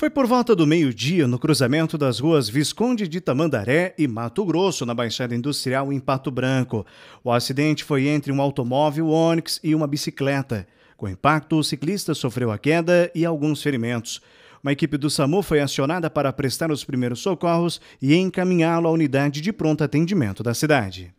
Foi por volta do meio-dia, no cruzamento das ruas Visconde de Tamandaré e Mato Grosso, na Baixada Industrial, em Pato Branco. O acidente foi entre um automóvel Onix e uma bicicleta. Com impacto, o ciclista sofreu a queda e alguns ferimentos. Uma equipe do SAMU foi acionada para prestar os primeiros socorros e encaminhá-lo à unidade de pronto atendimento da cidade.